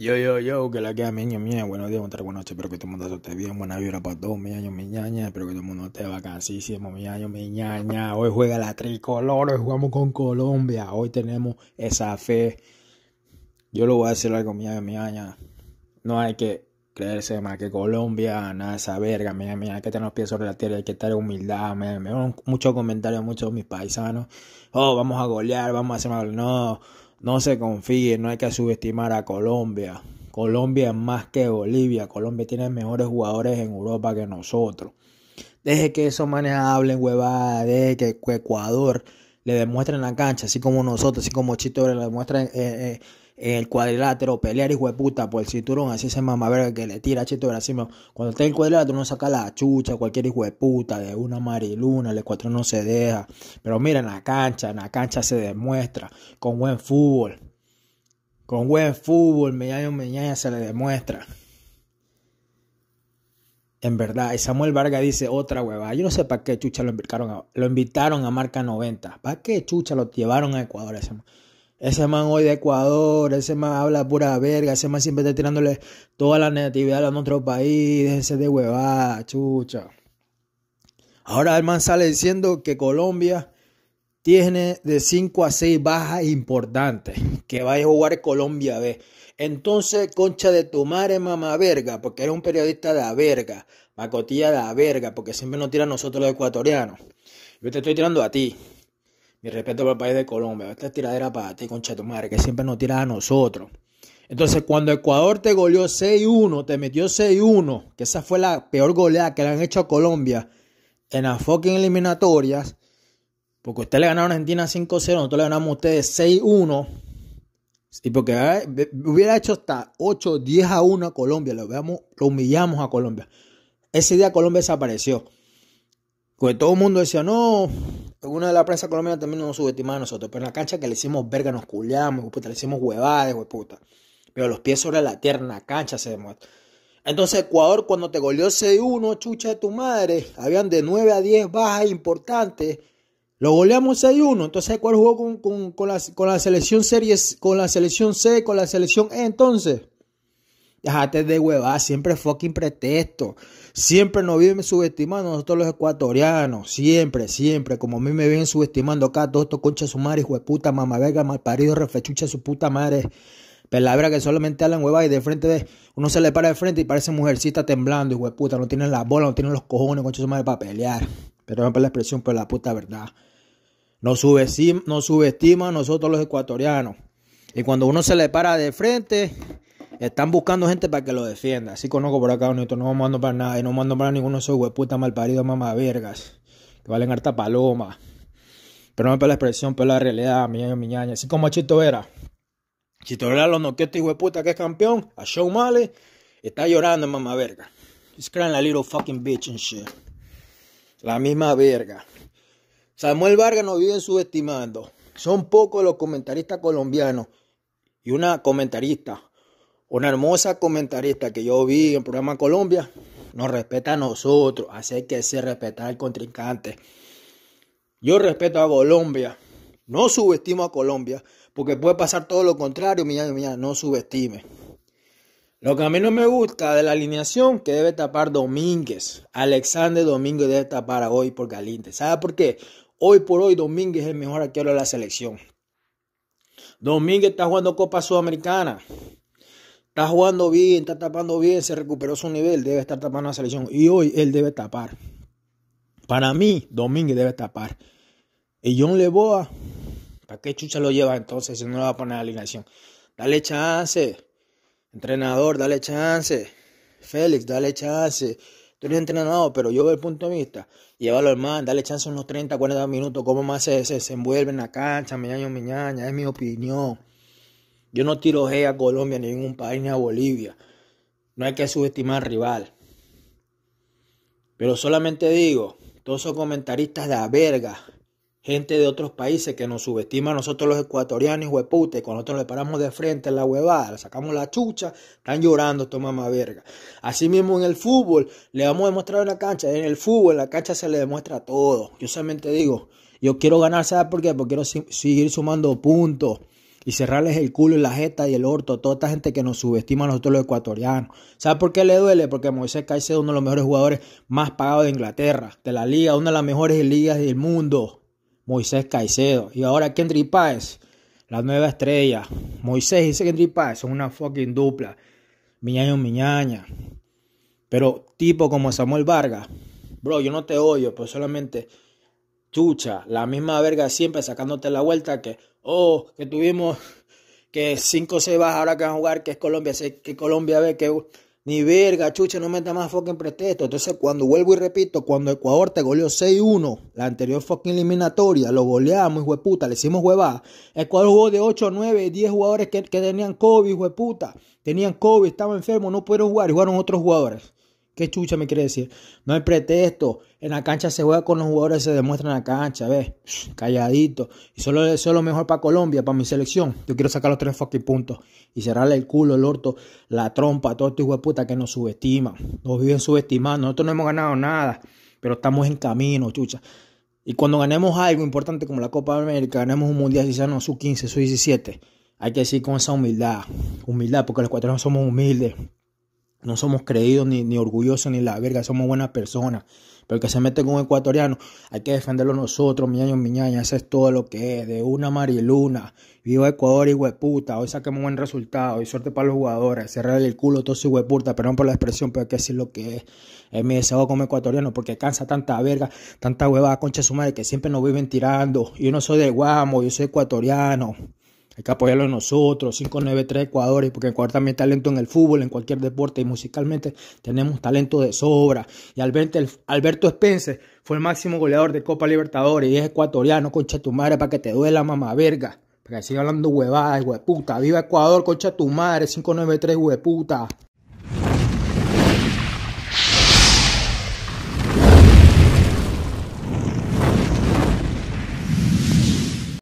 Yo, yo, yo, que la queda miña, mía. Buenos días, buenas noches. Espero que todo el mundo esté bien. Buena vibra para todos, mi año, mi Espero que todo el mundo esté vacancísimo, mi año, mi Hoy juega la tricolor, hoy jugamos con Colombia. Hoy tenemos esa fe. Yo lo voy a decir algo, mi año, No hay que creerse más que Colombia, nada de esa verga, mi ñaña. Hay que tener los pies sobre la tierra, hay que estar en humildad. Me muchos comentarios, muchos de mis paisanos. Oh, vamos a golear, vamos a hacer mal. No no se confíe, no hay que subestimar a Colombia. Colombia es más que Bolivia. Colombia tiene mejores jugadores en Europa que nosotros. Deje que esos manes hablen huevadas, deje que Ecuador le demuestren la cancha, así como nosotros, así como Chito le demuestren el cuadrilátero, pelear hijo de puta por el cinturón, así se mamá verga que le tira chito Brasil. Cuando está en el cuadrilátero no saca la chucha, cualquier hijo de puta, de una mariluna, el cuatro no se deja. Pero mira, en la cancha, en la cancha se demuestra, con buen fútbol. Con buen fútbol, meñaño, meñaña se le demuestra. En verdad, y Samuel Vargas dice otra huevada. Yo no sé para qué chucha lo invitaron a, lo invitaron a marca 90. ¿Para qué chucha lo llevaron a Ecuador? Ese ese man hoy de Ecuador, ese man habla pura verga, ese man siempre está tirándole toda la negatividad a nuestro país, déjense de hueva, chucha. Ahora el man sale diciendo que Colombia tiene de 5 a 6 bajas importantes, que va a jugar Colombia B. Entonces, concha de tu madre, mamá verga, porque eres un periodista de la verga, macotilla de la verga, porque siempre nos tiran nosotros los ecuatorianos. Yo te estoy tirando a ti. Mi respeto para el país de Colombia. Esta es tiradera para ti, concha tu madre, que siempre nos tiras a nosotros. Entonces, cuando Ecuador te goleó 6-1, te metió 6-1, que esa fue la peor goleada que le han hecho a Colombia en las fucking eliminatorias, porque usted le ganó a Argentina 5-0, nosotros le ganamos a ustedes 6-1. Y porque eh, hubiera hecho hasta 8, 10 a 1 a Colombia, lo, lo humillamos a Colombia. Ese día Colombia desapareció. Porque todo el mundo decía, no, alguna de la prensa colombiana también nos subestimaba a nosotros, pero en la cancha que le hicimos verga, nos culiamos, le hicimos huevadas, puta. Pero los pies sobre la tierra cancha se demuestra. Entonces Ecuador cuando te goleó 6-1, chucha de tu madre, habían de 9 a 10 bajas importantes. Lo goleamos 6-1. Entonces Ecuador jugó con, la, selección series, con la selección C, con la selección E entonces. Dejate de hueva siempre fucking pretexto. Siempre nos viven subestimando nosotros los ecuatorianos. Siempre, siempre. Como a mí me vienen subestimando acá todos estos conchas sumares, hijo de mamá verga, mal parido, refechucha, su puta madre. Pelabra que solamente hablan huevas y de frente Uno se le para de frente y parece mujercita temblando, y de No tienen la bola, no tienen los cojones, concha su madre, para pelear. Pero no por la expresión, pero la puta verdad. Nos subestiman, nosotros los ecuatorianos. Y cuando uno se le para de frente están buscando gente para que lo defienda. Así conozco por acá, bonito. No mando para nada. no mando para ninguno de esos hueputas malparidos, mamá vergas. Que valen harta paloma. Pero no para la expresión, pero la realidad, mi mi Así como Chito Vera. Chito Vera lo noqueó este hueputa que es campeón. A Show Male. Está llorando, mamá verga. He's la little fucking bitch and shit. La misma verga. Samuel Vargas nos viven subestimando. Son pocos los comentaristas colombianos y una comentarista una hermosa comentarista que yo vi en el programa Colombia nos respeta a nosotros, así que se respetar al contrincante. Yo respeto a Colombia, no subestimo a Colombia, porque puede pasar todo lo contrario, mira, mira, no subestime. Lo que a mí no me gusta de la alineación que debe tapar Domínguez, Alexander Domínguez debe tapar a hoy por Galinde. ¿Sabe por qué? Hoy por hoy Domínguez es el mejor arquero de la selección. Domínguez está jugando Copa Sudamericana. Está jugando bien, está tapando bien, se recuperó su nivel, debe estar tapando la selección. Y hoy él debe tapar. Para mí, Domínguez debe tapar. Y John Leboa, ¿para qué chucha lo lleva entonces si no le va a poner la alineación? Dale chance. Entrenador, dale chance. Félix, dale chance. Tú eres entrenador, pero yo veo el punto de vista. Llévalo al man, dale chance unos 30, 40 minutos. ¿Cómo más se, se, envuelve en la cancha? Miñaño, miñaña, es mi opinión. Yo no tiro a Colombia, ni a ningún país, ni a Bolivia. No hay que subestimar al rival. Pero solamente digo, todos son comentaristas de la verga, gente de otros países que nos subestiman a nosotros los ecuatorianos, huepute, cuando nosotros le paramos de frente en la huevada, le sacamos la chucha, están llorando estos mamá verga. Así mismo en el fútbol, le vamos a demostrar en la cancha, en el fútbol, en la cancha se le demuestra todo. Yo solamente digo, yo quiero ganar, ¿sabes por qué? Porque quiero seguir sumando puntos y cerrarles el culo y la jeta y el orto toda esta gente que nos subestima a nosotros los ecuatorianos. ¿Sabes por qué le duele? Porque Moisés Caicedo es uno de los mejores jugadores más pagados de Inglaterra, de la liga, una de las mejores ligas del mundo. Moisés Caicedo. Y ahora Kendry Páez, la nueva estrella. Moisés y Kendry Páez son una fucking dupla. Miñaño, miñaña. Pero tipo como Samuel Vargas. Bro, yo no te odio, pero pues solamente chucha, la misma verga siempre sacándote la vuelta que, oh, que tuvimos que cinco se 6 ahora que van a jugar, que es Colombia, que Colombia ve que uh, ni verga, chucha, no meta más fucking pretexto. Entonces, cuando vuelvo y repito, cuando Ecuador te goleó 6-1, la anterior fucking eliminatoria, lo goleamos, y le hicimos huevada. Ecuador jugó de 8 9, 10 jugadores que, tenían COVID, hijo Tenían COVID, estaban enfermos, no pudieron jugar y jugaron otros jugadores. ¿Qué chucha me quiere decir? No hay pretexto. En la cancha se juega con los jugadores se demuestra en la cancha, ¿ves? Calladito. Y solo eso es lo mejor para Colombia, para mi selección. Yo quiero sacar los tres fucking puntos y cerrarle el culo, el orto, la trompa todo este estos de puta que nos subestiman. Nos viven subestimando. Nosotros no hemos ganado nada, pero estamos en camino, chucha. Y cuando ganemos algo importante como la Copa de América, ganemos un mundial, si sea no su 15, su 17, hay que decir con esa humildad. Humildad, porque los cuatro no somos humildes. No somos creídos ni, ni orgullosos ni la verga, somos buenas personas. Pero el que se mete con un ecuatoriano, hay que defenderlo nosotros, mi miñaña, eso es todo lo que es, de una mariluna. Viva Ecuador, y hueputa, hoy saquemos buen resultado, y suerte para los jugadores, cerrarle el culo, todo su hueputa, perdón por la expresión, pero hay que decir lo que es. Es mi deseo como ecuatoriano, porque cansa tanta verga, tanta huevada, concha su madre, que siempre nos viven tirando. Yo no soy de Guamo, yo soy ecuatoriano. Hay que apoyarlo nosotros, 593 Ecuador, porque Ecuador también talento en el fútbol, en cualquier deporte y musicalmente tenemos talento de sobra. Y Alberto, Alberto fue el máximo goleador de Copa Libertadores y es ecuatoriano, concha tu madre, para que te duela, mamá verga. Para que siga hablando huevadas, hueputa. Viva Ecuador, concha tu madre, 593 hueputa.